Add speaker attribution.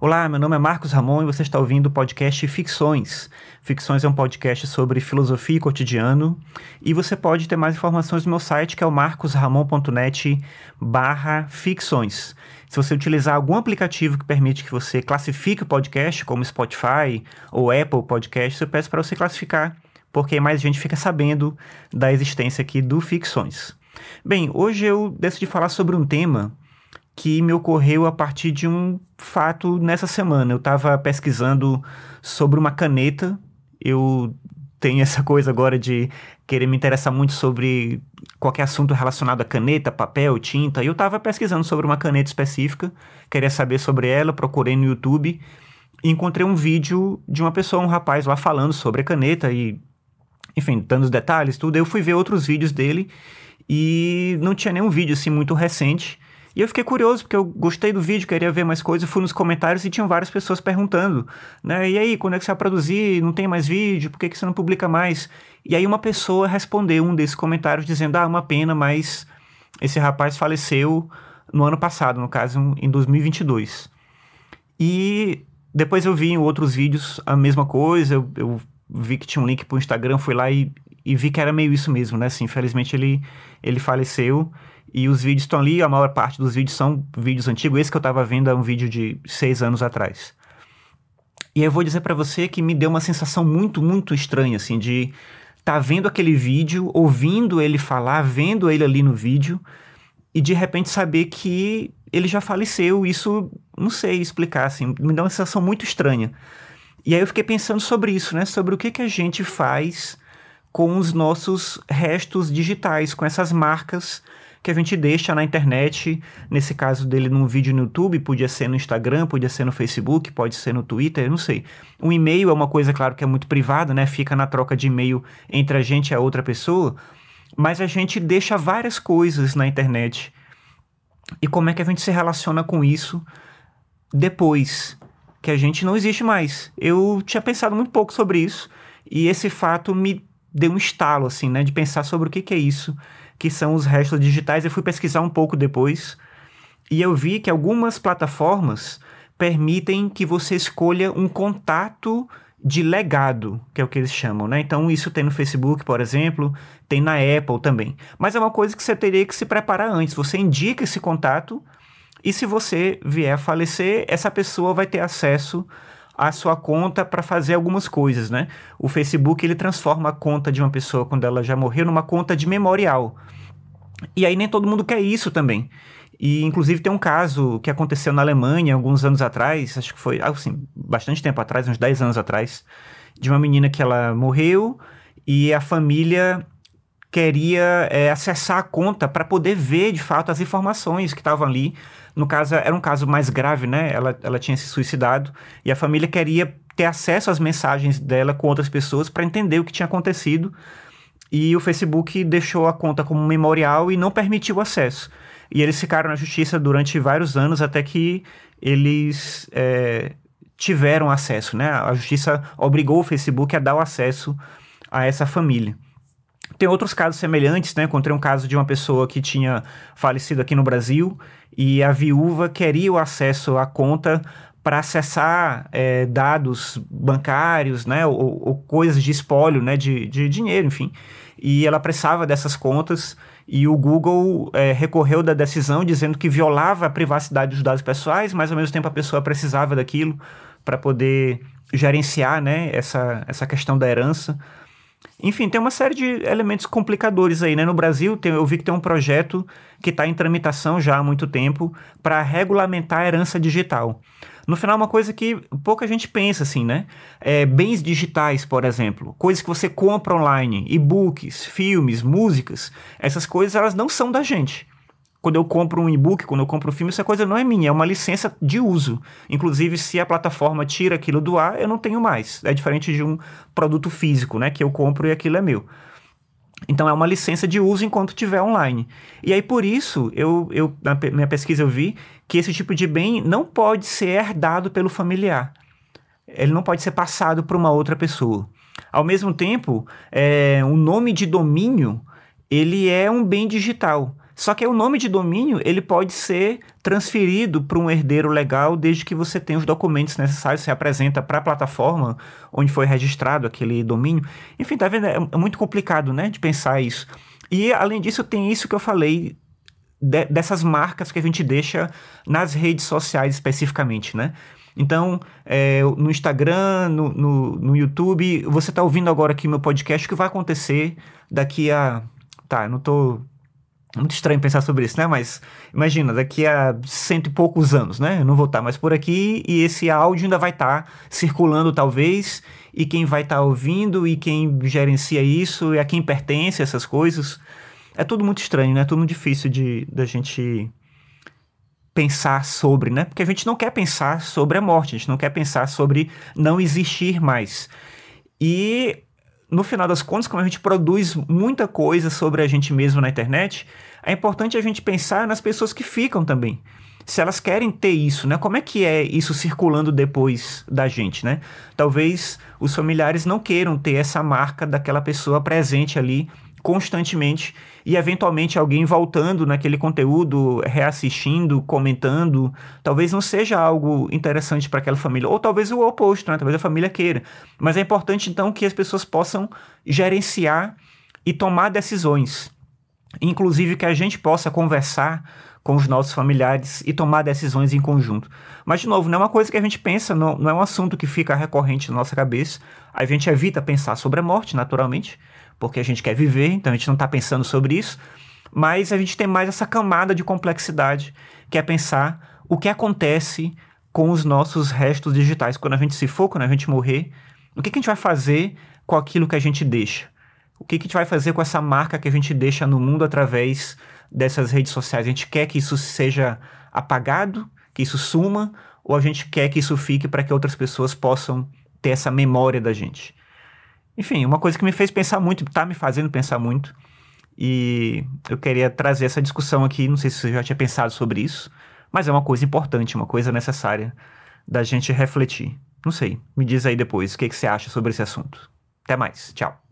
Speaker 1: Olá, meu nome é Marcos Ramon e você está ouvindo o podcast Ficções. Ficções é um podcast sobre filosofia e cotidiano e você pode ter mais informações no meu site que é o marcosramon.net barra ficções. Se você utilizar algum aplicativo que permite que você classifique o podcast, como Spotify ou Apple Podcast, eu peço para você classificar, porque mais gente fica sabendo da existência aqui do Ficções. Bem, hoje eu decidi falar sobre um tema que me ocorreu a partir de um fato nessa semana. Eu estava pesquisando sobre uma caneta. Eu tenho essa coisa agora de querer me interessar muito sobre qualquer assunto relacionado a caneta, papel, tinta. E eu estava pesquisando sobre uma caneta específica, queria saber sobre ela, procurei no YouTube e encontrei um vídeo de uma pessoa, um rapaz lá falando sobre a caneta e, enfim, dando os detalhes, tudo. Eu fui ver outros vídeos dele e não tinha nenhum vídeo assim muito recente. E eu fiquei curioso, porque eu gostei do vídeo, queria ver mais coisas, fui nos comentários e tinham várias pessoas perguntando, né? E aí, quando é que você vai produzir? Não tem mais vídeo? Por que, que você não publica mais? E aí uma pessoa respondeu um desses comentários dizendo, ah, uma pena, mas esse rapaz faleceu no ano passado, no caso, em 2022. E depois eu vi em outros vídeos a mesma coisa, eu, eu vi que tinha um link pro Instagram, fui lá e, e vi que era meio isso mesmo, né? Assim, infelizmente ele, ele faleceu e os vídeos estão ali, a maior parte dos vídeos são vídeos antigos. Esse que eu estava vendo é um vídeo de seis anos atrás. E eu vou dizer para você que me deu uma sensação muito, muito estranha, assim, de estar tá vendo aquele vídeo, ouvindo ele falar, vendo ele ali no vídeo, e de repente saber que ele já faleceu. Isso, não sei explicar, assim, me dá uma sensação muito estranha. E aí eu fiquei pensando sobre isso, né? Sobre o que, que a gente faz com os nossos restos digitais, com essas marcas que a gente deixa na internet, nesse caso dele num vídeo no YouTube, podia ser no Instagram, podia ser no Facebook, pode ser no Twitter, não sei. Um e-mail é uma coisa, claro, que é muito privada, né? Fica na troca de e-mail entre a gente e a outra pessoa, mas a gente deixa várias coisas na internet. E como é que a gente se relaciona com isso depois que a gente não existe mais? Eu tinha pensado muito pouco sobre isso, e esse fato me deu um estalo, assim, né? De pensar sobre o que, que é isso, que são os restos digitais. Eu fui pesquisar um pouco depois e eu vi que algumas plataformas permitem que você escolha um contato de legado, que é o que eles chamam, né? Então isso tem no Facebook, por exemplo, tem na Apple também. Mas é uma coisa que você teria que se preparar antes. Você indica esse contato e se você vier a falecer, essa pessoa vai ter acesso a sua conta para fazer algumas coisas, né? O Facebook ele transforma a conta de uma pessoa quando ela já morreu numa conta de memorial. E aí nem todo mundo quer isso também. E inclusive tem um caso que aconteceu na Alemanha alguns anos atrás, acho que foi, assim, bastante tempo atrás, uns 10 anos atrás, de uma menina que ela morreu e a família queria é, acessar a conta para poder ver de fato as informações que estavam ali no caso, era um caso mais grave, né? Ela, ela tinha se suicidado e a família queria ter acesso às mensagens dela com outras pessoas para entender o que tinha acontecido. E o Facebook deixou a conta como memorial e não permitiu acesso. E eles ficaram na justiça durante vários anos até que eles é, tiveram acesso, né? A justiça obrigou o Facebook a dar o acesso a essa família. Tem outros casos semelhantes, né? Encontrei um caso de uma pessoa que tinha falecido aqui no Brasil e a viúva queria o acesso à conta para acessar é, dados bancários, né, ou, ou, coisas de espólio, né, de, de dinheiro, enfim. E ela precisava dessas contas e o Google é, recorreu da decisão dizendo que violava a privacidade dos dados pessoais, mas ao mesmo tempo a pessoa precisava daquilo para poder gerenciar, né, essa, essa questão da herança. Enfim, tem uma série de elementos complicadores aí, né? No Brasil, tem, eu vi que tem um projeto que está em tramitação já há muito tempo para regulamentar a herança digital. No final, uma coisa que pouca gente pensa, assim, né? É, bens digitais, por exemplo, coisas que você compra online, e-books, filmes, músicas, essas coisas, elas não são da gente. Quando eu compro um e-book, quando eu compro um filme, essa coisa não é minha, é uma licença de uso. Inclusive, se a plataforma tira aquilo do ar, eu não tenho mais. É diferente de um produto físico, né? Que eu compro e aquilo é meu. Então é uma licença de uso enquanto tiver online. E aí por isso eu, eu na minha pesquisa eu vi que esse tipo de bem não pode ser herdado pelo familiar. Ele não pode ser passado para uma outra pessoa. Ao mesmo tempo, é, o nome de domínio ele é um bem digital. Só que o nome de domínio ele pode ser transferido para um herdeiro legal desde que você tenha os documentos necessários, você apresenta para a plataforma onde foi registrado aquele domínio. Enfim, tá vendo? É, é muito complicado, né, de pensar isso. E além disso, tem isso que eu falei de, dessas marcas que a gente deixa nas redes sociais especificamente, né? Então, é, no Instagram, no, no, no YouTube, você está ouvindo agora aqui meu podcast, o que vai acontecer daqui a. Tá, eu não estou tô muito estranho pensar sobre isso, né? Mas imagina, daqui a cento e poucos anos, né? Eu não vou estar mais por aqui e esse áudio ainda vai estar circulando, talvez, e quem vai estar ouvindo e quem gerencia isso e a quem pertence essas coisas. É tudo muito estranho, né? É tudo muito difícil de da gente pensar sobre, né? Porque a gente não quer pensar sobre a morte, a gente não quer pensar sobre não existir mais. E no final das contas, como a gente produz muita coisa sobre a gente mesmo na internet, é importante a gente pensar nas pessoas que ficam também. Se elas querem ter isso, né? Como é que é isso circulando depois da gente, né? Talvez os familiares não queiram ter essa marca daquela pessoa presente ali constantemente e eventualmente alguém voltando naquele conteúdo, reassistindo, comentando, talvez não seja algo interessante para aquela família, ou talvez o oposto, né? talvez a família queira. Mas é importante então que as pessoas possam gerenciar e tomar decisões, inclusive que a gente possa conversar com os nossos familiares e tomar decisões em conjunto. Mas, de novo, não é uma coisa que a gente pensa, não, não é um assunto que fica recorrente na nossa cabeça. A gente evita pensar sobre a morte, naturalmente, porque a gente quer viver, então a gente não está pensando sobre isso. Mas a gente tem mais essa camada de complexidade, que é pensar o que acontece com os nossos restos digitais quando a gente se for, quando a gente morrer. O que, que a gente vai fazer com aquilo que a gente deixa? O que, que a gente vai fazer com essa marca que a gente deixa no mundo através dessas redes sociais? A gente quer que isso seja apagado, que isso suma, ou a gente quer que isso fique para que outras pessoas possam ter essa memória da gente? Enfim, uma coisa que me fez pensar muito, está me fazendo pensar muito, e eu queria trazer essa discussão aqui. Não sei se você já tinha pensado sobre isso, mas é uma coisa importante, uma coisa necessária da gente refletir. Não sei, me diz aí depois o que, que você acha sobre esse assunto. Até mais, tchau.